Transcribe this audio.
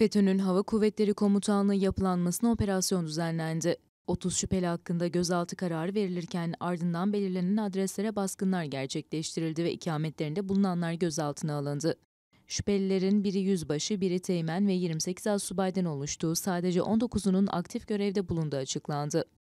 FETÖ'nün Hava Kuvvetleri Komutanlığı yapılanmasına operasyon düzenlendi. 30 şüpheli hakkında gözaltı kararı verilirken ardından belirlenen adreslere baskınlar gerçekleştirildi ve ikametlerinde bulunanlar gözaltına alındı. Şüphelilerin biri yüzbaşı, biri teğmen ve 28 az subaydan oluştuğu sadece 19'unun aktif görevde bulunduğu açıklandı.